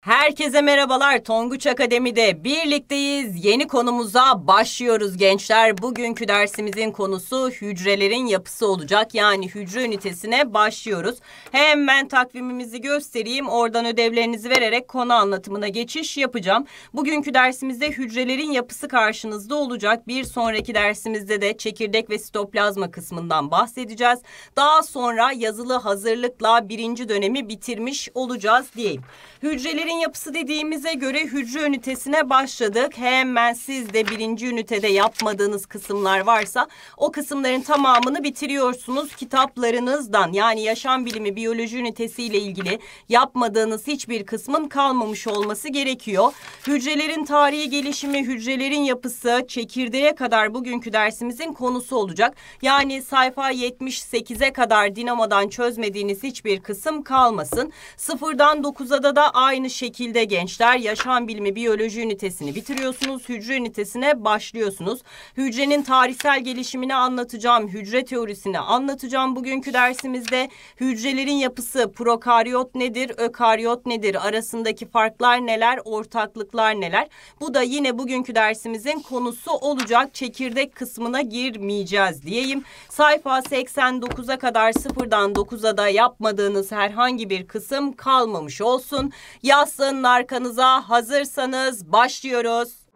How Herkese merhabalar. Tonguç Akademi'de birlikteyiz. Yeni konumuza başlıyoruz gençler. Bugünkü dersimizin konusu hücrelerin yapısı olacak. Yani hücre ünitesine başlıyoruz. Hemen takvimimizi göstereyim. Oradan ödevlerinizi vererek konu anlatımına geçiş yapacağım. Bugünkü dersimizde hücrelerin yapısı karşınızda olacak. Bir sonraki dersimizde de çekirdek ve sitoplazma kısmından bahsedeceğiz. Daha sonra yazılı hazırlıkla birinci dönemi bitirmiş olacağız diyeyim. Hücrelerin yapısı Yapısı dediğimize göre hücre ünitesine başladık. Hemen siz de birinci ünitede yapmadığınız kısımlar varsa o kısımların tamamını bitiriyorsunuz kitaplarınızdan. Yani yaşam bilimi biyoloji ünitesiyle ilgili yapmadığınız hiçbir kısmın kalmamış olması gerekiyor. Hücrelerin tarihi gelişimi, hücrelerin yapısı çekirdeğe kadar bugünkü dersimizin konusu olacak. Yani sayfa 78'e kadar dinamadan çözmediğiniz hiçbir kısım kalmasın. Sıfırdan 9'a da da aynı şekilde şekilde gençler yaşam bilimi biyoloji ünitesini bitiriyorsunuz. Hücre ünitesine başlıyorsunuz. Hücrenin tarihsel gelişimini anlatacağım. Hücre teorisini anlatacağım bugünkü dersimizde. Hücrelerin yapısı prokaryot nedir, ökaryot nedir, arasındaki farklar neler, ortaklıklar neler? Bu da yine bugünkü dersimizin konusu olacak. Çekirdek kısmına girmeyeceğiz diyeyim. Sayfa 89'a kadar sıfırdan 9'a da yapmadığınız herhangi bir kısım kalmamış olsun. Yaz alın arkanıza hazırsanız başlıyoruz.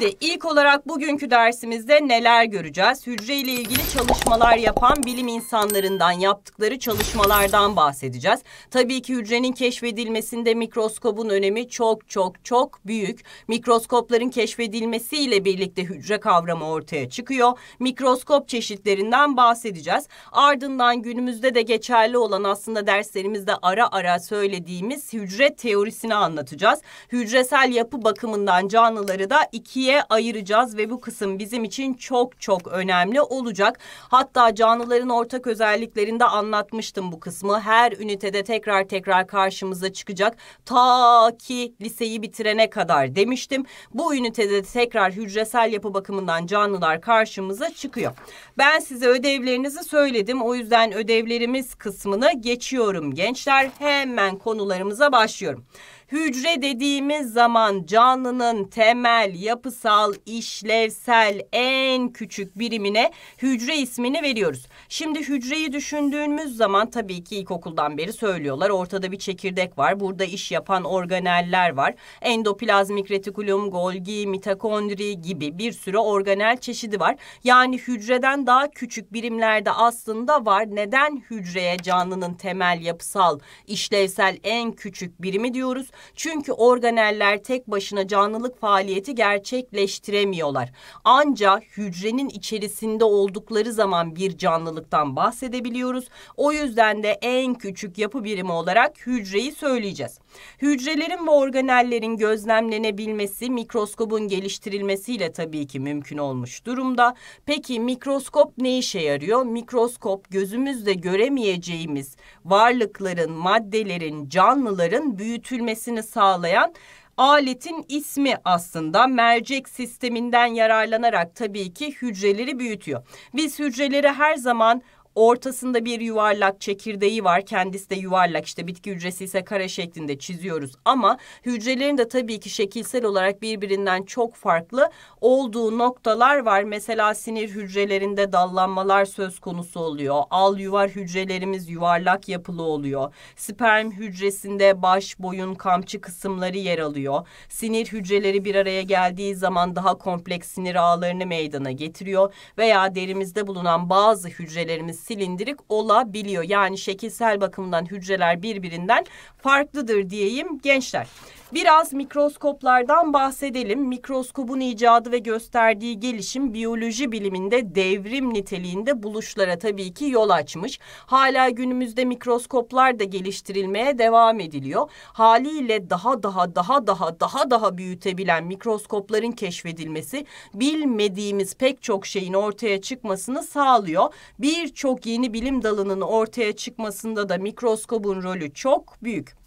Şimdi ilk olarak bugünkü dersimizde neler göreceğiz? Hücre ile ilgili çalışmalar yapan bilim insanlarından yaptıkları çalışmalardan bahsedeceğiz. Tabii ki hücrenin keşfedilmesinde mikroskobun önemi çok çok çok büyük. Mikroskopların keşfedilmesiyle birlikte hücre kavramı ortaya çıkıyor. Mikroskop çeşitlerinden bahsedeceğiz. Ardından günümüzde de geçerli olan aslında derslerimizde ara ara söylediğimiz hücre teorisini anlatacağız. Hücresel yapı bakımından canlıları da ikiye ikiye ayıracağız ve bu kısım bizim için çok çok önemli olacak. Hatta canlıların ortak özelliklerinde anlatmıştım bu kısmı. Her ünitede tekrar tekrar karşımıza çıkacak. Ta ki liseyi bitirene kadar demiştim. Bu ünitede tekrar hücresel yapı bakımından canlılar karşımıza çıkıyor. Ben size ödevlerinizi söyledim. O yüzden ödevlerimiz kısmını geçiyorum gençler. Hemen konularımıza başlıyorum. Hücre dediğimiz zaman canlının temel, yapısal, işlevsel en küçük birimine hücre ismini veriyoruz. Şimdi hücreyi düşündüğümüz zaman tabii ki ilkokuldan beri söylüyorlar. Ortada bir çekirdek var. Burada iş yapan organeller var. Endoplazmik retikulum, Golgi, mitokondri gibi bir sürü organel çeşidi var. Yani hücreden daha küçük birimlerde aslında var. Neden hücreye canlının temel yapısal, işlevsel en küçük birimi diyoruz? Çünkü organeller tek başına canlılık faaliyeti gerçekleştiremiyorlar. Ancak hücrenin içerisinde oldukları zaman bir canlılık hastalıktan bahsedebiliyoruz. O yüzden de en küçük yapı birimi olarak hücreyi söyleyeceğiz. Hücrelerin ve organellerin gözlemlenebilmesi mikroskobun geliştirilmesiyle tabii ki mümkün olmuş durumda. Peki mikroskop ne işe yarıyor? Mikroskop gözümüzle göremeyeceğimiz varlıkların, maddelerin, canlıların büyütülmesini sağlayan Aletin ismi aslında mercek sisteminden yararlanarak tabii ki hücreleri büyütüyor. Biz hücreleri her zaman Ortasında bir yuvarlak çekirdeği var. Kendisi de yuvarlak işte bitki hücresi ise kare şeklinde çiziyoruz. Ama hücrelerin de tabii ki şekilsel olarak birbirinden çok farklı olduğu noktalar var. Mesela sinir hücrelerinde dallanmalar söz konusu oluyor. Al yuvar hücrelerimiz yuvarlak yapılı oluyor. Sperm hücresinde baş, boyun, kamçı kısımları yer alıyor. Sinir hücreleri bir araya geldiği zaman daha kompleks sinir ağlarını meydana getiriyor. Veya derimizde bulunan bazı hücrelerimiz silindirik olabiliyor. Yani şekilsel bakımdan hücreler birbirinden farklıdır diyeyim gençler. Biraz mikroskoplardan bahsedelim. Mikroskobun icadı ve gösterdiği gelişim biyoloji biliminde devrim niteliğinde buluşlara tabii ki yol açmış. Hala günümüzde mikroskoplar da geliştirilmeye devam ediliyor. Haliyle daha daha daha daha daha daha büyütebilen mikroskopların keşfedilmesi bilmediğimiz pek çok şeyin ortaya çıkmasını sağlıyor. Birçok yeni bilim dalının ortaya çıkmasında da mikroskobun rolü çok büyük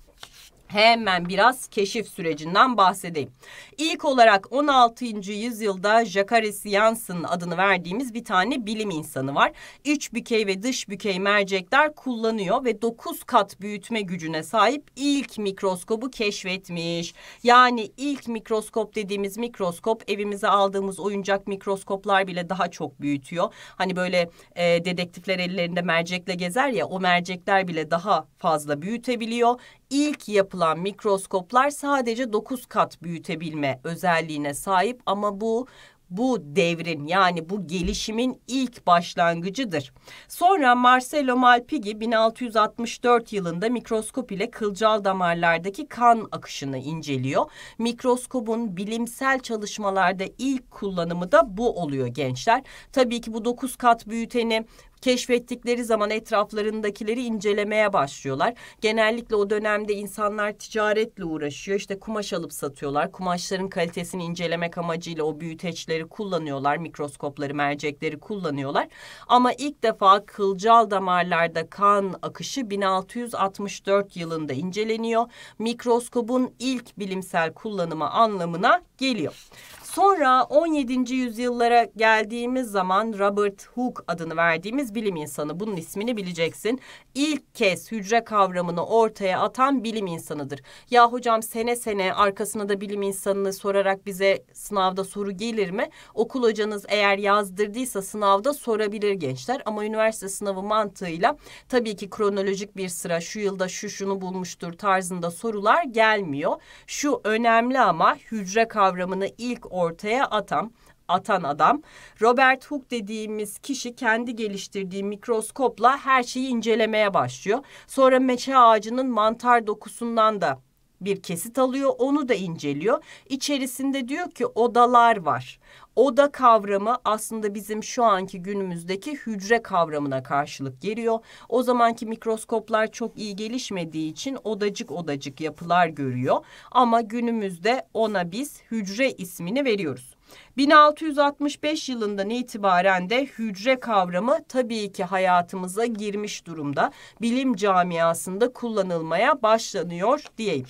hemen biraz keşif sürecinden bahsedeyim. İlk olarak 16. yüzyılda Jacques Janssen adını verdiğimiz bir tane bilim insanı var. İç bükey ve dış bükey mercekler kullanıyor ve 9 kat büyütme gücüne sahip ilk mikroskobu keşfetmiş. Yani ilk mikroskop dediğimiz mikroskop evimize aldığımız oyuncak mikroskoplar bile daha çok büyütüyor. Hani böyle e, dedektifler ellerinde mercekle gezer ya o mercekler bile daha fazla büyütebiliyor ilk yapılan mikroskoplar sadece 9 kat büyütebilme özelliğine sahip ama bu bu devrin yani bu gelişimin ilk başlangıcıdır. Sonra Marcello Malpighi 1664 yılında mikroskop ile kılcal damarlardaki kan akışını inceliyor. Mikroskobun bilimsel çalışmalarda ilk kullanımı da bu oluyor gençler. Tabii ki bu 9 kat büyüteni keşfettikleri zaman etraflarındakileri incelemeye başlıyorlar. Genellikle o dönemde insanlar ticaretle uğraşıyor. İşte kumaş alıp satıyorlar. Kumaşların kalitesini incelemek amacıyla o büyüteçleri kullanıyorlar. Mikroskopları, mercekleri kullanıyorlar. Ama ilk defa kılcal damarlarda kan akışı 1664 yılında inceleniyor. Mikroskopun ilk bilimsel kullanıma anlamına geliyor. Sonra 17. yüzyıllara geldiğimiz zaman Robert Hooke adını verdiğimiz bilim insanı bunun ismini bileceksin. İlk kez hücre kavramını ortaya atan bilim insanıdır. Ya hocam sene sene arkasına da bilim insanını sorarak bize sınavda soru gelir mi? Okul hocanız eğer yazdırdıysa sınavda sorabilir gençler ama üniversite sınavı mantığıyla tabii ki kronolojik bir sıra şu yılda şu şunu bulmuştur tarzında sorular gelmiyor. Şu önemli ama hücre kavramını ilk ortaya ortaya atan atan adam. Robert Hooke dediğimiz kişi kendi geliştirdiği mikroskopla her şeyi incelemeye başlıyor. Sonra meşe ağacının mantar dokusundan da bir kesit alıyor onu da inceliyor. İçerisinde diyor ki odalar var. Oda kavramı aslında bizim şu anki günümüzdeki hücre kavramına karşılık geliyor. O zamanki mikroskoplar çok iyi gelişmediği için odacık odacık yapılar görüyor. Ama günümüzde ona biz hücre ismini veriyoruz. 1665 yılından itibaren de hücre kavramı tabii ki hayatımıza girmiş durumda. Bilim camiasında kullanılmaya başlanıyor diyeyim.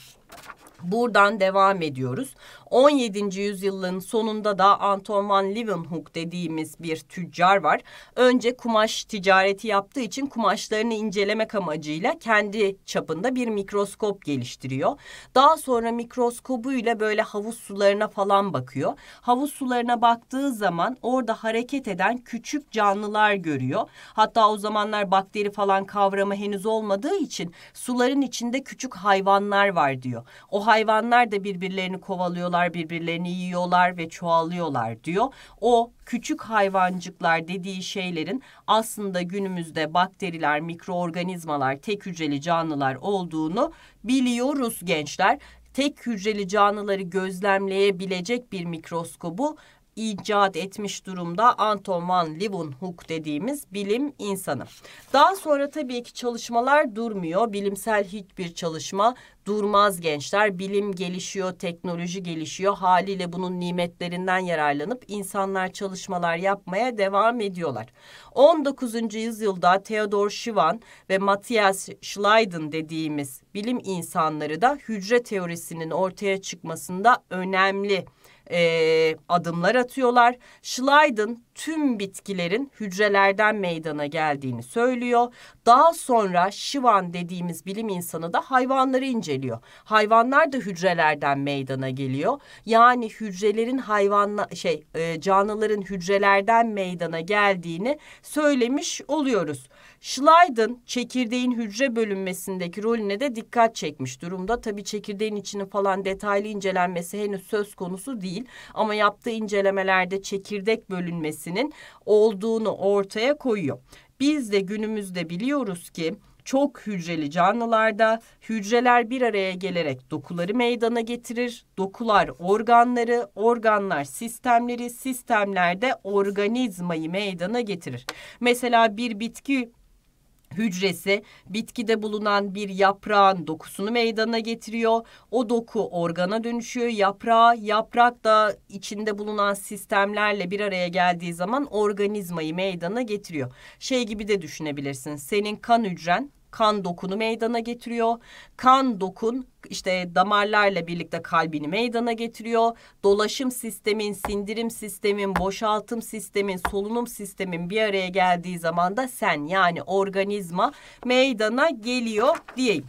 Buradan devam ediyoruz. 17. yüzyılın sonunda da Anton van Leeuwenhoek dediğimiz bir tüccar var. Önce kumaş ticareti yaptığı için kumaşlarını incelemek amacıyla kendi çapında bir mikroskop geliştiriyor. Daha sonra mikroskobuyla böyle havuz sularına falan bakıyor. Havuz sularına baktığı zaman orada hareket eden küçük canlılar görüyor. Hatta o zamanlar bakteri falan kavramı henüz olmadığı için suların içinde küçük hayvanlar var diyor. O hayvanlar da birbirlerini kovalıyorlar bunlar birbirlerini yiyorlar ve çoğalıyorlar diyor. O küçük hayvancıklar dediği şeylerin aslında günümüzde bakteriler, mikroorganizmalar, tek hücreli canlılar olduğunu biliyoruz gençler. Tek hücreli canlıları gözlemleyebilecek bir mikroskobu icat etmiş durumda Anton van Leeuwenhoek dediğimiz bilim insanı. Daha sonra tabii ki çalışmalar durmuyor. Bilimsel hiçbir çalışma durmaz gençler. Bilim gelişiyor, teknoloji gelişiyor. Haliyle bunun nimetlerinden yararlanıp insanlar çalışmalar yapmaya devam ediyorlar. 19. yüzyılda Theodor Schwann ve Matthias Schleiden dediğimiz bilim insanları da hücre teorisinin ortaya çıkmasında önemli e, adımlar atıyorlar. Schleiden tüm bitkilerin hücrelerden meydana geldiğini söylüyor. Daha sonra Şivan dediğimiz bilim insanı da hayvanları inceliyor. Hayvanlar da hücrelerden meydana geliyor. Yani hücrelerin hayvanla şey e, canlıların hücrelerden meydana geldiğini söylemiş oluyoruz. Schleiden çekirdeğin hücre bölünmesindeki rolüne de dikkat çekmiş durumda. Tabii çekirdeğin içini falan detaylı incelenmesi henüz söz konusu değil ama yaptığı incelemelerde çekirdek bölünmesinin olduğunu ortaya koyuyor. Biz de günümüzde biliyoruz ki çok hücreli canlılarda hücreler bir araya gelerek dokuları meydana getirir. Dokular organları, organlar sistemleri, sistemlerde organizmayı meydana getirir. Mesela bir bitki hücresi bitkide bulunan bir yaprağın dokusunu meydana getiriyor. O doku organa dönüşüyor. Yaprağı, yaprak da içinde bulunan sistemlerle bir araya geldiği zaman organizmayı meydana getiriyor. Şey gibi de düşünebilirsin. Senin kan hücren kan dokunu meydana getiriyor. Kan dokun işte damarlarla birlikte kalbini meydana getiriyor. Dolaşım sistemin, sindirim sistemin, boşaltım sistemin, solunum sistemin bir araya geldiği zaman da sen yani organizma meydana geliyor diyeyim.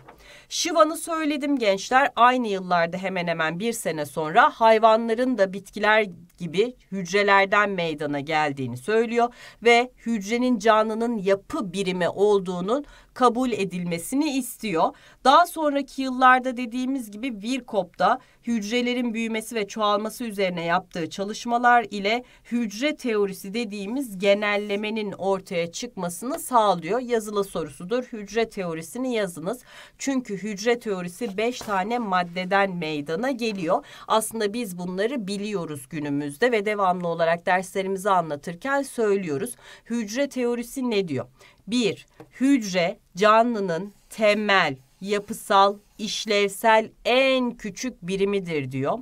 Şivan'ı söyledim gençler aynı yıllarda hemen hemen bir sene sonra hayvanların da bitkiler gibi hücrelerden meydana geldiğini söylüyor ve hücrenin canlının yapı birimi olduğunun kabul edilmesini istiyor. Daha sonraki yıllarda dediğimiz gibi Virkop'ta hücrelerin büyümesi ve çoğalması üzerine yaptığı çalışmalar ile hücre teorisi dediğimiz genellemenin ortaya çıkmasını sağlıyor. Yazılı sorusudur. Hücre teorisini yazınız. Çünkü hücre teorisi beş tane maddeden meydana geliyor. Aslında biz bunları biliyoruz günümüz bölümümüzde ve devamlı olarak derslerimizi anlatırken söylüyoruz. Hücre teorisi ne diyor? Bir, hücre canlının temel, yapısal, işlevsel en küçük birimidir diyor.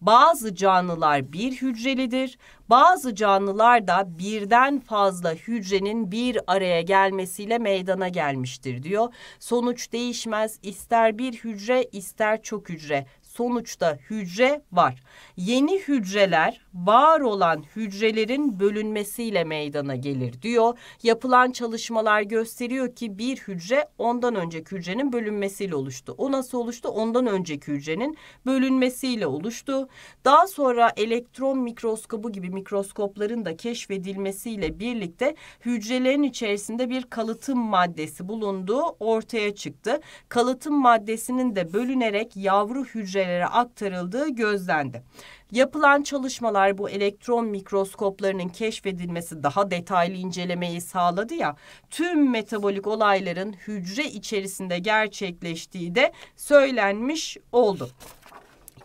Bazı canlılar bir hücrelidir. Bazı canlılar da birden fazla hücrenin bir araya gelmesiyle meydana gelmiştir diyor. Sonuç değişmez. İster bir hücre ister çok hücre sonuçta hücre var. Yeni hücreler var olan hücrelerin bölünmesiyle meydana gelir diyor. Yapılan çalışmalar gösteriyor ki bir hücre ondan önceki hücrenin bölünmesiyle oluştu. O nasıl oluştu? Ondan önceki hücrenin bölünmesiyle oluştu. Daha sonra elektron mikroskobu gibi mikroskopların da keşfedilmesiyle birlikte hücrelerin içerisinde bir kalıtım maddesi bulunduğu ortaya çıktı. Kalıtım maddesinin de bölünerek yavru hücre hücrelere aktarıldığı gözlendi. Yapılan çalışmalar bu elektron mikroskoplarının keşfedilmesi daha detaylı incelemeyi sağladı ya. Tüm metabolik olayların hücre içerisinde gerçekleştiği de söylenmiş oldu.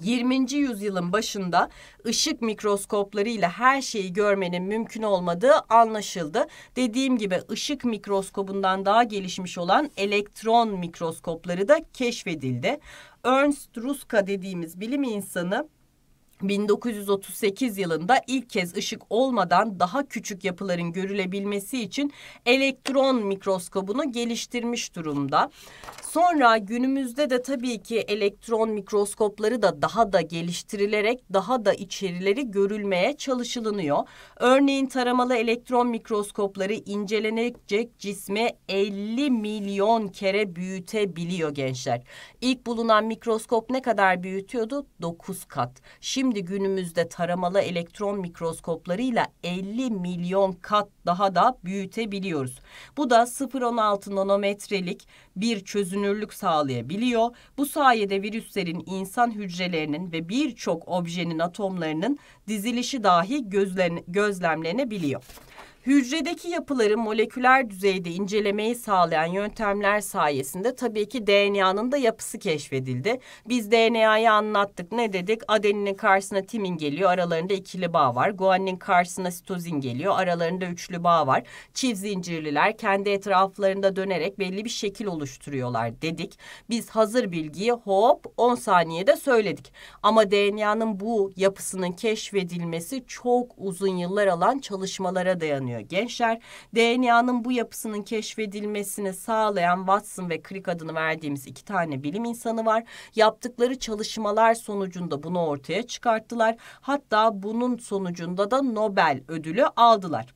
20. yüzyılın başında ışık mikroskoplarıyla her şeyi görmenin mümkün olmadığı anlaşıldı. Dediğim gibi ışık mikroskobundan daha gelişmiş olan elektron mikroskopları da keşfedildi. Ernst Ruska dediğimiz bilim insanı 1938 yılında ilk kez ışık olmadan daha küçük yapıların görülebilmesi için elektron mikroskobunu geliştirmiş durumda. Sonra günümüzde de tabii ki elektron mikroskopları da daha da geliştirilerek daha da içerileri görülmeye çalışılınıyor. Örneğin taramalı elektron mikroskopları incelenecek cismi 50 milyon kere büyütebiliyor gençler. İlk bulunan mikroskop ne kadar büyütüyordu? 9 kat. Şimdi şimdi günümüzde taramalı elektron mikroskoplarıyla 50 milyon kat daha da büyütebiliyoruz. Bu da 0.16 nanometrelik bir çözünürlük sağlayabiliyor. Bu sayede virüslerin insan hücrelerinin ve birçok objenin atomlarının dizilişi dahi gözlemlenebiliyor. Hücredeki yapıları moleküler düzeyde incelemeyi sağlayan yöntemler sayesinde tabii ki DNA'nın da yapısı keşfedildi. Biz DNA'yı anlattık. Ne dedik? Adeninin karşısına timin geliyor. Aralarında ikili bağ var. Guaninin karşısına sitozin geliyor. Aralarında üçlü bağ var. Çift zincirliler kendi etraflarında dönerek belli bir şekil oluşturuyorlar dedik. Biz hazır bilgiyi hop 10 saniyede söyledik. Ama DNA'nın bu yapısının keşfedilmesi çok uzun yıllar alan çalışmalara dayanıyor kullanıyor gençler. DNA'nın bu yapısının keşfedilmesini sağlayan Watson ve Crick adını verdiğimiz iki tane bilim insanı var. Yaptıkları çalışmalar sonucunda bunu ortaya çıkarttılar. Hatta bunun sonucunda da Nobel ödülü aldılar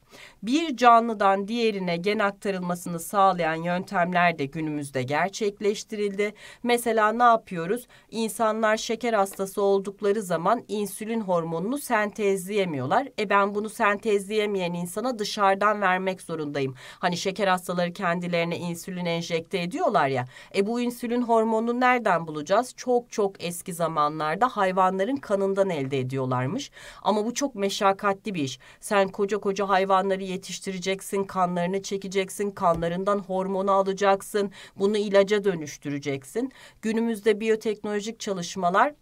bir canlıdan diğerine gen aktarılmasını sağlayan yöntemler de günümüzde gerçekleştirildi. Mesela ne yapıyoruz? İnsanlar şeker hastası oldukları zaman insülin hormonunu sentezleyemiyorlar. E ben bunu sentezleyemeyen insana dışarıdan vermek zorundayım. Hani şeker hastaları kendilerine insülin enjekte ediyorlar ya. E bu insülin hormonunu nereden bulacağız? Çok çok eski zamanlarda hayvanların kanından elde ediyorlarmış. Ama bu çok meşakkatli bir iş. Sen koca koca hayvan insanları yetiştireceksin, kanlarını çekeceksin, kanlarından hormonu alacaksın, bunu ilaca dönüştüreceksin. Günümüzde biyoteknolojik çalışmalar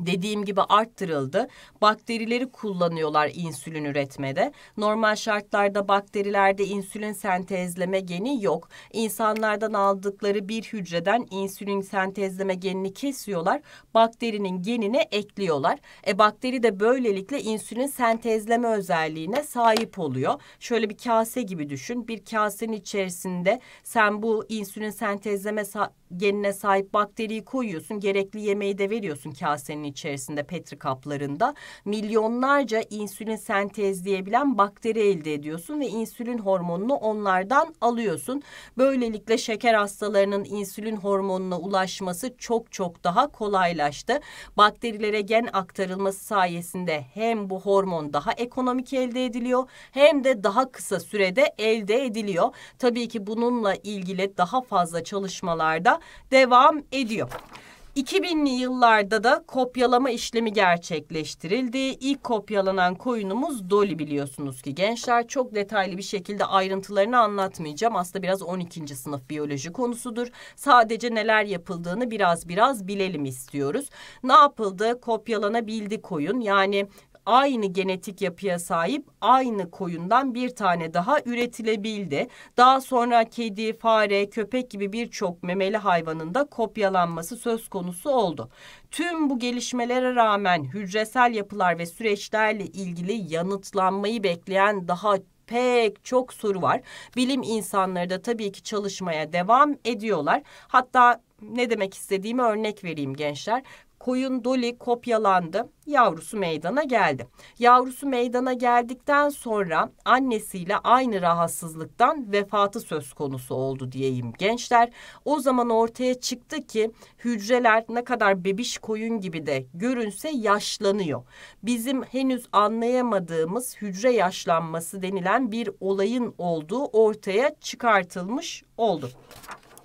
dediğim gibi arttırıldı. Bakterileri kullanıyorlar insülin üretmede. Normal şartlarda bakterilerde insülin sentezleme geni yok. İnsanlardan aldıkları bir hücreden insülin sentezleme genini kesiyorlar. Bakterinin genine ekliyorlar. E bakteri de böylelikle insülin sentezleme özelliğine sahip oluyor. Şöyle bir kase gibi düşün. Bir kasenin içerisinde sen bu insülin sentezleme genine sahip bakteriyi koyuyorsun. Gerekli yemeği de veriyorsun kasenin içerisinde petri kaplarında milyonlarca insülin sentezleyebilen bakteri elde ediyorsun ve insülin hormonunu onlardan alıyorsun. Böylelikle şeker hastalarının insülin hormonuna ulaşması çok çok daha kolaylaştı. Bakterilere gen aktarılması sayesinde hem bu hormon daha ekonomik elde ediliyor hem de daha kısa sürede elde ediliyor. Tabii ki bununla ilgili daha fazla çalışmalarda devam ediyor. 2000'li yıllarda da kopyalama işlemi gerçekleştirildi. İlk kopyalanan koyunumuz Dolly biliyorsunuz ki gençler çok detaylı bir şekilde ayrıntılarını anlatmayacağım. Aslında biraz 12. sınıf biyoloji konusudur. Sadece neler yapıldığını biraz biraz bilelim istiyoruz. Ne yapıldı? Kopyalanabildi koyun. Yani aynı genetik yapıya sahip aynı koyundan bir tane daha üretilebildi. Daha sonra kedi, fare, köpek gibi birçok memeli hayvanın da kopyalanması söz konusu oldu. Tüm bu gelişmelere rağmen hücresel yapılar ve süreçlerle ilgili yanıtlanmayı bekleyen daha pek çok soru var. Bilim insanları da tabii ki çalışmaya devam ediyorlar. Hatta ne demek istediğimi örnek vereyim gençler koyun doli kopyalandı. Yavrusu meydana geldi. Yavrusu meydana geldikten sonra annesiyle aynı rahatsızlıktan vefatı söz konusu oldu diyeyim gençler. O zaman ortaya çıktı ki hücreler ne kadar bebiş koyun gibi de görünse yaşlanıyor. Bizim henüz anlayamadığımız hücre yaşlanması denilen bir olayın olduğu ortaya çıkartılmış oldu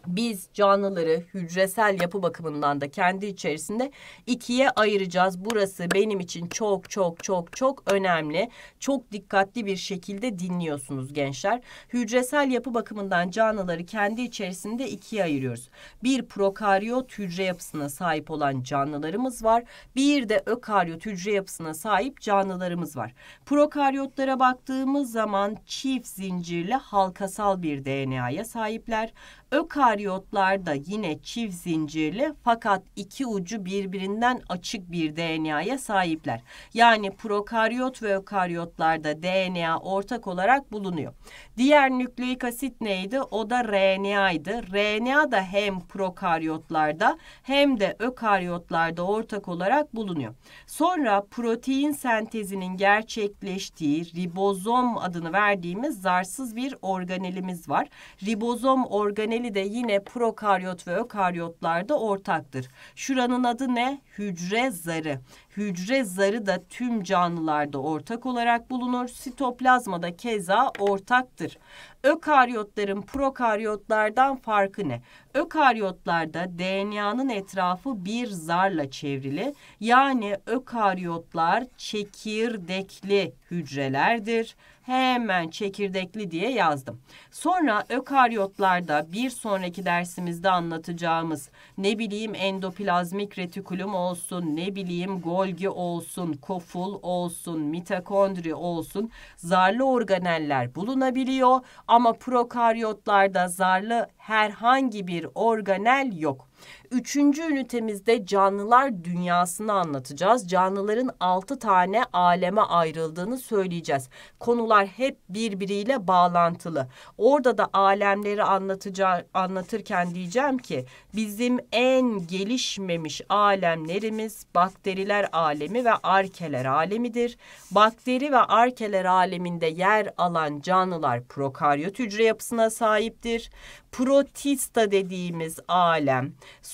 biz canlıları hücresel yapı bakımından da kendi içerisinde ikiye ayıracağız. Burası benim için çok çok çok çok önemli. Çok dikkatli bir şekilde dinliyorsunuz gençler. Hücresel yapı bakımından canlıları kendi içerisinde ikiye ayırıyoruz. Bir prokaryot hücre yapısına sahip olan canlılarımız var. Bir de ökaryot hücre yapısına sahip canlılarımız var. Prokaryotlara baktığımız zaman çift zincirli halkasal bir DNA'ya sahipler. Ökaryotlarda yine çift zincirli fakat iki ucu birbirinden açık bir DNA'ya sahipler. Yani prokaryot ve ökaryotlarda DNA ortak olarak bulunuyor. Diğer nükleik asit neydi? O da RNA'ydı. RNA da hem prokaryotlarda hem de ökaryotlarda ortak olarak bulunuyor. Sonra protein sentezinin gerçekleştiği ribozom adını verdiğimiz zarsız bir organelimiz var. Ribozom organeli modeli hani de yine prokaryot ve ökaryotlarda ortaktır. Şuranın adı ne? Hücre zarı. Hücre zarı da tüm canlılarda ortak olarak bulunur. Sitoplazmada keza ortaktır. Ökaryotların prokaryotlardan farkı ne? Ökaryotlarda DNA'nın etrafı bir zarla çevrili. Yani ökaryotlar çekirdekli hücrelerdir hemen çekirdekli diye yazdım. Sonra ökaryotlarda bir sonraki dersimizde anlatacağımız ne bileyim endoplazmik retikulum olsun, ne bileyim Golgi olsun, koful olsun, mitokondri olsun zarlı organeller bulunabiliyor ama prokaryotlarda zarlı herhangi bir organel yok. Üçüncü ünitemizde canlılar dünyasını anlatacağız. Canlıların altı tane aleme ayrıldığını söyleyeceğiz. Konular hep birbiriyle bağlantılı. Orada da alemleri anlatacağım, anlatırken diyeceğim ki bizim en gelişmemiş alemlerimiz bakteriler alemi ve arkeler alemidir. Bakteri ve arkeler aleminde yer alan canlılar prokaryot hücre yapısına sahiptir. Protista dediğimiz alem,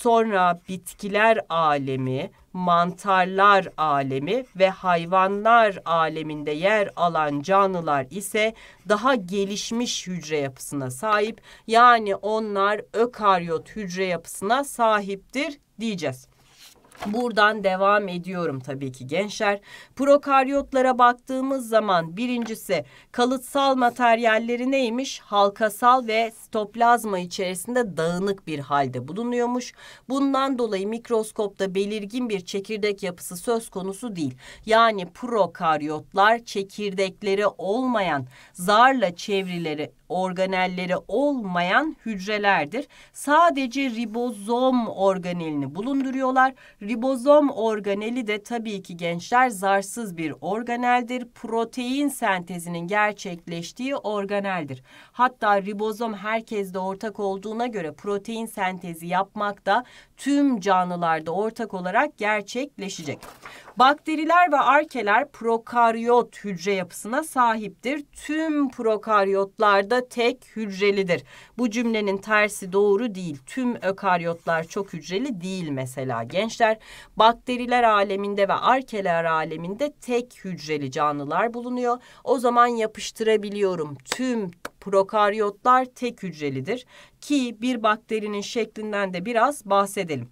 sonra bitkiler alemi, mantarlar alemi ve hayvanlar aleminde yer alan canlılar ise daha gelişmiş hücre yapısına sahip. Yani onlar ökaryot hücre yapısına sahiptir diyeceğiz. Buradan devam ediyorum tabii ki gençler. Prokaryotlara baktığımız zaman birincisi kalıtsal materyalleri neymiş? Halkasal ve sitoplazma içerisinde dağınık bir halde bulunuyormuş. Bundan dolayı mikroskopta belirgin bir çekirdek yapısı söz konusu değil. Yani prokaryotlar çekirdekleri olmayan zarla çevrileri organelleri olmayan hücrelerdir. Sadece ribozom organelini bulunduruyorlar. Ribozom organeli de tabii ki gençler zarsız bir organeldir. Protein sentezinin gerçekleştiği organeldir. Hatta ribozom herkeste ortak olduğuna göre protein sentezi yapmak da tüm canlılarda ortak olarak gerçekleşecek. Bakteriler ve arkeler prokaryot hücre yapısına sahiptir. Tüm prokaryotlarda tek hücrelidir. Bu cümlenin tersi doğru değil. Tüm ökaryotlar çok hücreli değil mesela gençler. Bakteriler aleminde ve arkeler aleminde tek hücreli canlılar bulunuyor. O zaman yapıştırabiliyorum tüm Prokaryotlar tek hücrelidir ki bir bakterinin şeklinden de biraz bahsedelim.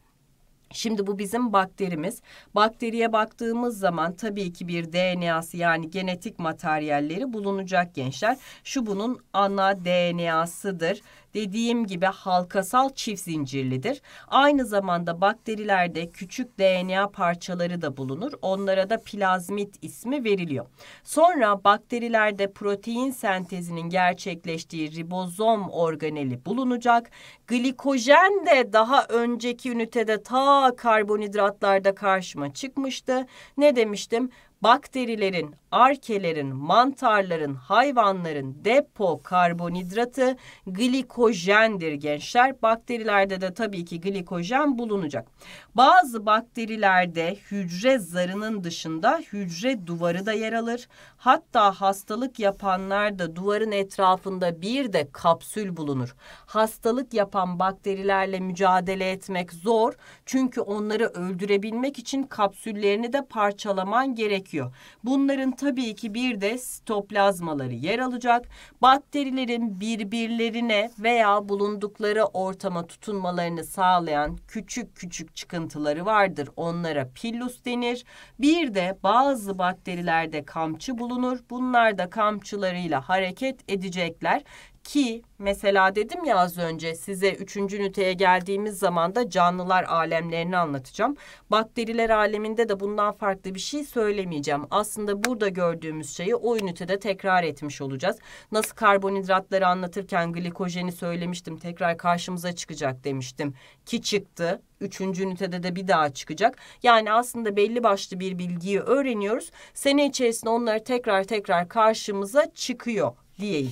Şimdi bu bizim bakterimiz. Bakteriye baktığımız zaman tabii ki bir DNA'sı yani genetik materyalleri bulunacak gençler. Şu bunun ana DNA'sıdır dediğim gibi halkasal çift zincirlidir. Aynı zamanda bakterilerde küçük DNA parçaları da bulunur. Onlara da plazmit ismi veriliyor. Sonra bakterilerde protein sentezinin gerçekleştiği ribozom organeli bulunacak. Glikojen de daha önceki ünitede ta karbonhidratlarda karşıma çıkmıştı. Ne demiştim? bakterilerin, arkelerin, mantarların, hayvanların depo karbonhidratı glikojendir gençler. Bakterilerde de tabii ki glikojen bulunacak. Bazı bakterilerde hücre zarının dışında hücre duvarı da yer alır. Hatta hastalık yapanlar da duvarın etrafında bir de kapsül bulunur. Hastalık yapan bakterilerle mücadele etmek zor. Çünkü onları öldürebilmek için kapsüllerini de parçalaman gerekiyor gerekiyor. Bunların tabii ki bir de sitoplazmaları yer alacak. Bakterilerin birbirlerine veya bulundukları ortama tutunmalarını sağlayan küçük küçük çıkıntıları vardır. Onlara pillus denir. Bir de bazı bakterilerde kamçı bulunur. Bunlar da kamçılarıyla hareket edecekler. Ki mesela dedim ya az önce size üçüncü üniteye geldiğimiz zaman da canlılar alemlerini anlatacağım. Bakteriler aleminde de bundan farklı bir şey söylemeyeceğim. Aslında burada gördüğümüz şeyi o ünitede tekrar etmiş olacağız. Nasıl karbonhidratları anlatırken glikojeni söylemiştim tekrar karşımıza çıkacak demiştim. Ki çıktı Üçüncü ünitede de bir daha çıkacak. Yani aslında belli başlı bir bilgiyi öğreniyoruz. Sene içerisinde onları tekrar tekrar karşımıza çıkıyor diyeyim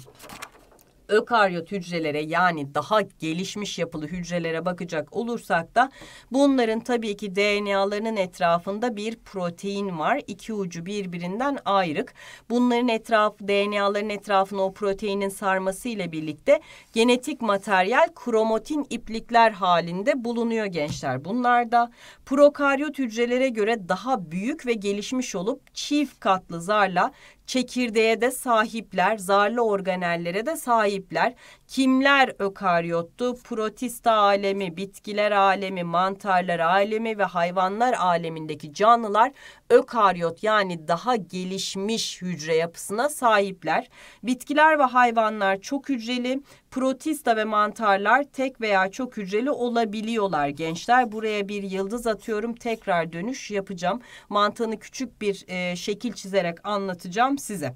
ökaryot hücrelere yani daha gelişmiş yapılı hücrelere bakacak olursak da bunların tabii ki DNA'larının etrafında bir protein var. İki ucu birbirinden ayrık. Bunların etrafı DNA'ların etrafını o proteinin sarması ile birlikte genetik materyal kromatin iplikler halinde bulunuyor gençler. Bunlar da prokaryot hücrelere göre daha büyük ve gelişmiş olup çift katlı zarla çekirdeğe de sahipler, zarlı organellere de sahip sahipler. Kimler ökaryottu? Protista alemi, bitkiler alemi, mantarlar alemi ve hayvanlar alemindeki canlılar ökaryot yani daha gelişmiş hücre yapısına sahipler. Bitkiler ve hayvanlar çok hücreli, protista ve mantarlar tek veya çok hücreli olabiliyorlar gençler. Buraya bir yıldız atıyorum tekrar dönüş yapacağım. Mantığını küçük bir e, şekil çizerek anlatacağım size.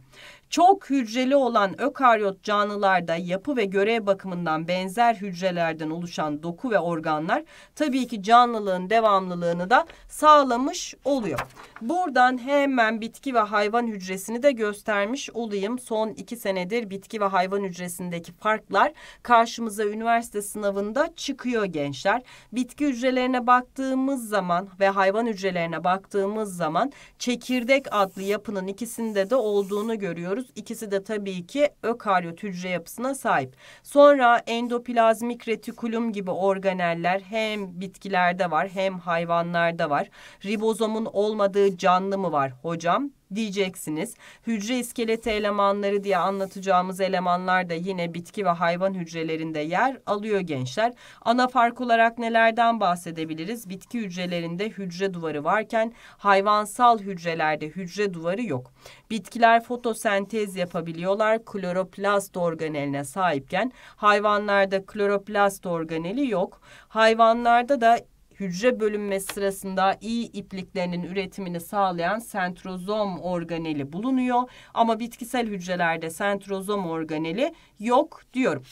Çok hücreli olan ökaryot canlılarda yapı ve görev bakımından benzer hücrelerden oluşan doku ve organlar tabii ki canlılığın devamlılığını da sağlamış oluyor. Buradan hemen bitki ve hayvan hücresini de göstermiş olayım. Son iki senedir bitki ve hayvan hücresindeki farklar karşımıza üniversite sınavında çıkıyor gençler. Bitki hücrelerine baktığımız zaman ve hayvan hücrelerine baktığımız zaman çekirdek adlı yapının ikisinde de olduğunu görüyoruz bahsediyoruz. İkisi de tabii ki ökaryot hücre yapısına sahip. Sonra endoplazmik retikulum gibi organeller hem bitkilerde var hem hayvanlarda var. Ribozomun olmadığı canlı mı var hocam? diyeceksiniz. Hücre iskeleti elemanları diye anlatacağımız elemanlar da yine bitki ve hayvan hücrelerinde yer alıyor gençler. Ana fark olarak nelerden bahsedebiliriz? Bitki hücrelerinde hücre duvarı varken hayvansal hücrelerde hücre duvarı yok. Bitkiler fotosentez yapabiliyorlar. Kloroplast organeline sahipken hayvanlarda kloroplast organeli yok. Hayvanlarda da hücre bölünmesi sırasında iyi ipliklerinin üretimini sağlayan sentrozom organeli bulunuyor. Ama bitkisel hücrelerde sentrozom organeli yok diyorum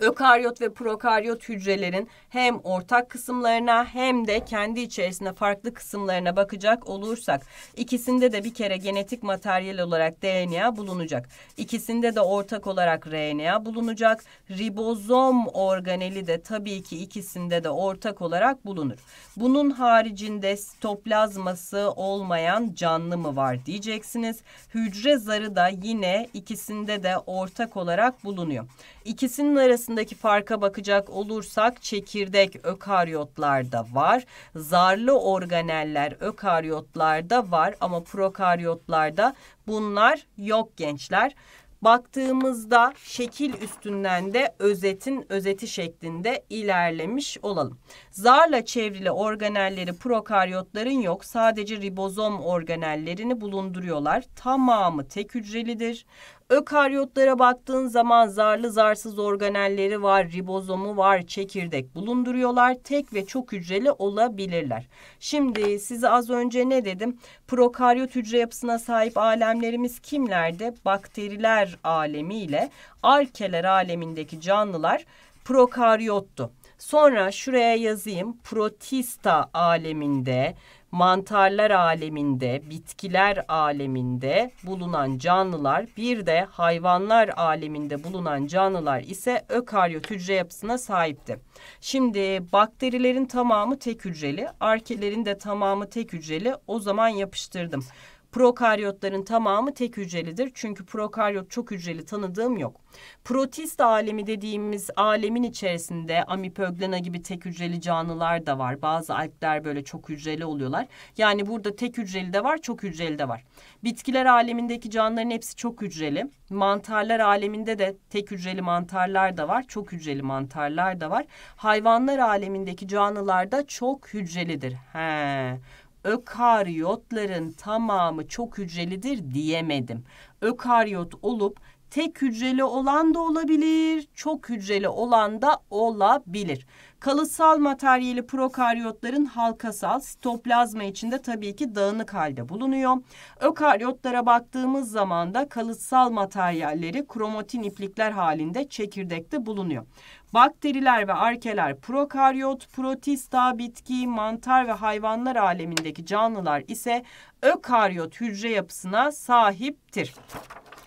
ökaryot ve prokaryot hücrelerin hem ortak kısımlarına hem de kendi içerisinde farklı kısımlarına bakacak olursak ikisinde de bir kere genetik materyal olarak DNA bulunacak. İkisinde de ortak olarak RNA bulunacak. Ribozom organeli de tabii ki ikisinde de ortak olarak bulunur. Bunun haricinde sitoplazması olmayan canlı mı var diyeceksiniz. Hücre zarı da yine ikisinde de ortak olarak bulunuyor. İkisinin arasındaki farka bakacak olursak çekir çekirdek ökaryotlarda var. Zarlı organeller ökaryotlarda var ama prokaryotlarda bunlar yok gençler. Baktığımızda şekil üstünden de özetin özeti şeklinde ilerlemiş olalım. Zarla çevrili organelleri prokaryotların yok. Sadece ribozom organellerini bulunduruyorlar. Tamamı tek hücrelidir. Ökaryotlara baktığın zaman zarlı zarsız organelleri var, ribozomu var, çekirdek bulunduruyorlar. Tek ve çok hücreli olabilirler. Şimdi size az önce ne dedim? Prokaryot hücre yapısına sahip alemlerimiz kimlerde? Bakteriler alemiyle arkeler alemindeki canlılar prokaryottu. Sonra şuraya yazayım protista aleminde mantarlar aleminde, bitkiler aleminde bulunan canlılar, bir de hayvanlar aleminde bulunan canlılar ise ökaryot hücre yapısına sahipti. Şimdi bakterilerin tamamı tek hücreli, arkelerin de tamamı tek hücreli. O zaman yapıştırdım. Prokaryotların tamamı tek hücrelidir. Çünkü prokaryot çok hücreli tanıdığım yok. Protist alemi dediğimiz alemin içerisinde amipöglena gibi tek hücreli canlılar da var. Bazı alpler böyle çok hücreli oluyorlar. Yani burada tek hücreli de var, çok hücreli de var. Bitkiler alemindeki canlıların hepsi çok hücreli. Mantarlar aleminde de tek hücreli mantarlar da var, çok hücreli mantarlar da var. Hayvanlar alemindeki canlılar da çok hücrelidir. He ökaryotların tamamı çok hücrelidir diyemedim. Ökaryot olup tek hücreli olan da olabilir, çok hücreli olan da olabilir. Kalıtsal materyali prokaryotların halkasal sitoplazma içinde tabii ki dağınık halde bulunuyor. Ökaryotlara baktığımız zaman da kalıtsal materyalleri kromatin iplikler halinde çekirdekte bulunuyor. Bakteriler ve arkeler prokaryot, protista, bitki, mantar ve hayvanlar alemindeki canlılar ise ökaryot hücre yapısına sahiptir.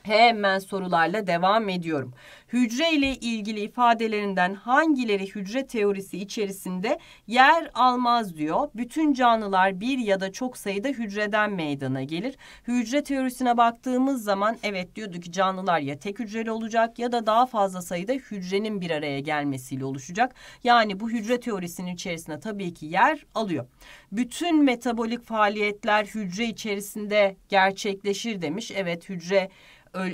Hemen sorularla devam ediyorum. Hücre ile ilgili ifadelerinden hangileri hücre teorisi içerisinde yer almaz diyor. Bütün canlılar bir ya da çok sayıda hücreden meydana gelir. Hücre teorisine baktığımız zaman evet diyordu ki canlılar ya tek hücreli olacak ya da daha fazla sayıda hücrenin bir araya gelmesiyle oluşacak. Yani bu hücre teorisinin içerisinde tabii ki yer alıyor. Bütün metabolik faaliyetler hücre içerisinde gerçekleşir demiş. Evet hücre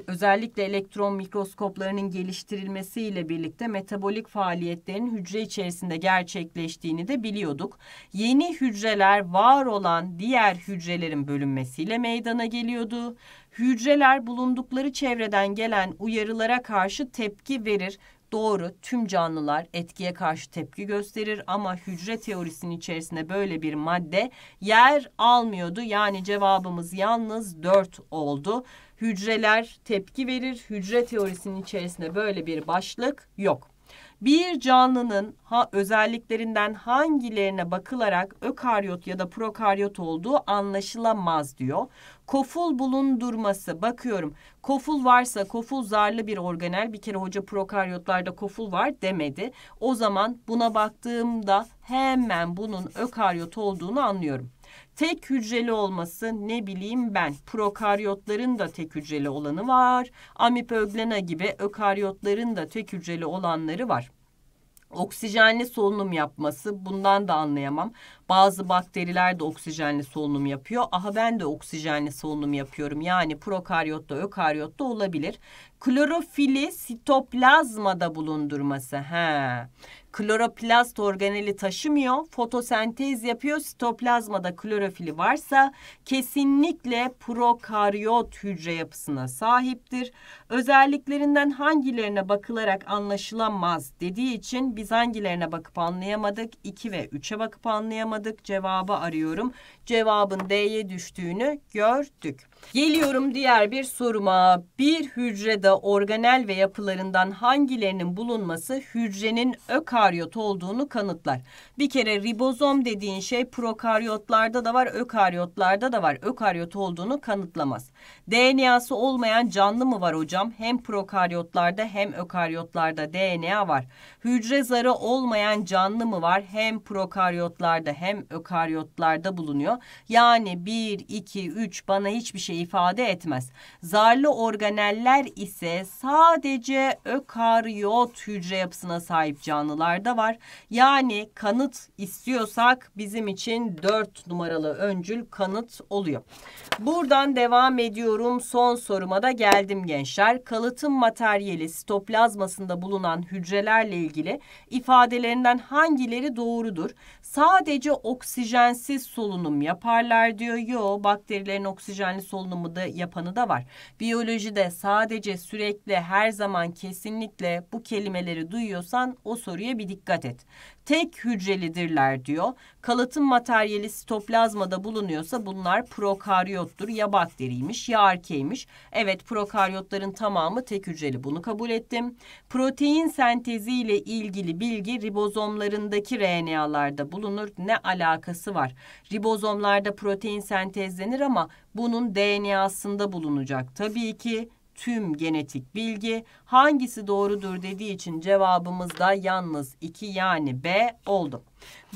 özellikle elektron mikroskoplarının geliştirilmesiyle birlikte metabolik faaliyetlerin hücre içerisinde gerçekleştiğini de biliyorduk. Yeni hücreler var olan diğer hücrelerin bölünmesiyle meydana geliyordu. Hücreler bulundukları çevreden gelen uyarılara karşı tepki verir Doğru tüm canlılar etkiye karşı tepki gösterir ama hücre teorisinin içerisinde böyle bir madde yer almıyordu. Yani cevabımız yalnız 4 oldu. Hücreler tepki verir. Hücre teorisinin içerisinde böyle bir başlık yok. Bir canlının ha, özelliklerinden hangilerine bakılarak ökaryot ya da prokaryot olduğu anlaşılamaz diyor. Koful bulundurması bakıyorum. Koful varsa koful zarlı bir organel. Bir kere hoca prokaryotlarda koful var demedi. O zaman buna baktığımda hemen bunun ökaryot olduğunu anlıyorum. Tek hücreli olması ne bileyim ben. Prokaryotların da tek hücreli olanı var. Amip, öglena gibi ökaryotların da tek hücreli olanları var. Oksijenli solunum yapması bundan da anlayamam. Bazı bakteriler de oksijenli solunum yapıyor. Aha ben de oksijenli solunum yapıyorum. Yani prokaryotta, ökaryotta olabilir klorofili sitoplazmada bulundurması. He. Kloroplast organeli taşımıyor. Fotosentez yapıyor. Sitoplazmada klorofili varsa kesinlikle prokaryot hücre yapısına sahiptir. Özelliklerinden hangilerine bakılarak anlaşılamaz dediği için biz hangilerine bakıp anlayamadık? 2 ve 3'e bakıp anlayamadık. Cevabı arıyorum cevabın D'ye düştüğünü gördük. Geliyorum diğer bir soruma. Bir hücrede organel ve yapılarından hangilerinin bulunması hücrenin ökaryot olduğunu kanıtlar. Bir kere ribozom dediğin şey prokaryotlarda da var, ökaryotlarda da var. Ökaryot olduğunu kanıtlamaz. DNA'sı olmayan canlı mı var hocam? Hem prokaryotlarda hem ökaryotlarda DNA var. Hücre zarı olmayan canlı mı var? Hem prokaryotlarda hem ökaryotlarda bulunuyor. Yani 1, 2, 3 bana hiçbir şey ifade etmez. Zarlı organeller ise sadece ökaryot hücre yapısına sahip canlılarda var. Yani kanıt istiyorsak bizim için 4 numaralı öncül kanıt oluyor. Buradan devam ediyor geçiyorum. Son soruma da geldim gençler. Kalıtım materyali sitoplazmasında bulunan hücrelerle ilgili ifadelerinden hangileri doğrudur? Sadece oksijensiz solunum yaparlar diyor. Yo bakterilerin oksijenli solunumu da yapanı da var. Biyolojide sadece sürekli her zaman kesinlikle bu kelimeleri duyuyorsan o soruya bir dikkat et tek hücrelidirler diyor. Kalıtım materyali sitoplazmada bulunuyorsa bunlar prokaryottur. Ya bakteriymiş ya arkeymiş. Evet prokaryotların tamamı tek hücreli bunu kabul ettim. Protein sentezi ile ilgili bilgi ribozomlarındaki RNA'larda bulunur. Ne alakası var? Ribozomlarda protein sentezlenir ama bunun DNA'sında bulunacak. Tabii ki tüm genetik bilgi hangisi doğrudur dediği için cevabımız da yalnız 2 yani B oldu.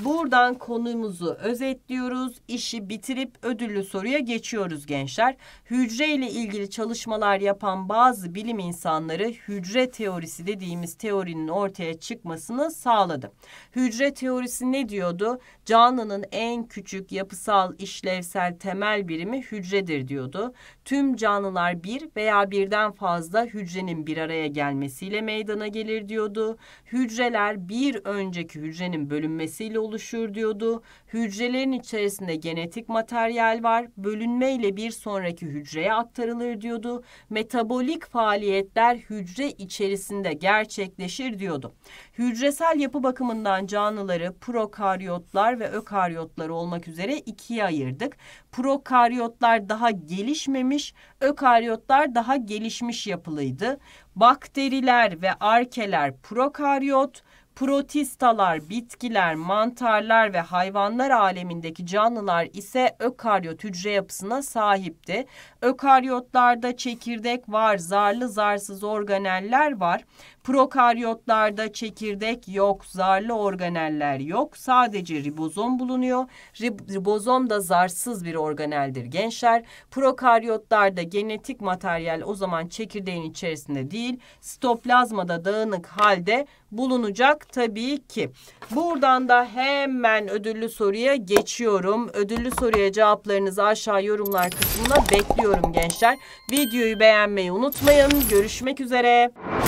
Buradan konumuzu özetliyoruz. İşi bitirip ödüllü soruya geçiyoruz gençler. Hücre ile ilgili çalışmalar yapan bazı bilim insanları hücre teorisi dediğimiz teorinin ortaya çıkmasını sağladı. Hücre teorisi ne diyordu? Canlının en küçük yapısal işlevsel temel birimi hücredir diyordu. Tüm canlılar bir veya birden fazla hücrenin bir araya gelmesiyle meydana gelir diyordu. Hücreler bir önceki hücrenin bölünmesi bölünmesiyle oluşur diyordu. Hücrelerin içerisinde genetik materyal var. Bölünme ile bir sonraki hücreye aktarılır diyordu. Metabolik faaliyetler hücre içerisinde gerçekleşir diyordu. Hücresel yapı bakımından canlıları prokaryotlar ve ökaryotlar olmak üzere ikiye ayırdık. Prokaryotlar daha gelişmemiş, ökaryotlar daha gelişmiş yapılıydı. Bakteriler ve arkeler prokaryot, Protistalar, bitkiler, mantarlar ve hayvanlar alemindeki canlılar ise ökaryot hücre yapısına sahipti. Ökaryotlarda çekirdek var, zarlı zarsız organeller var. Prokaryotlarda çekirdek yok, zarlı organeller yok. Sadece ribozom bulunuyor. Rib ribozom da zarsız bir organeldir gençler. Prokaryotlarda genetik materyal o zaman çekirdeğin içerisinde değil, sitoplazmada dağınık halde bulunacak tabii ki. Buradan da hemen ödüllü soruya geçiyorum. Ödüllü soruya cevaplarınızı aşağı yorumlar kısmında bekliyorum gençler. Videoyu beğenmeyi unutmayın. Görüşmek üzere.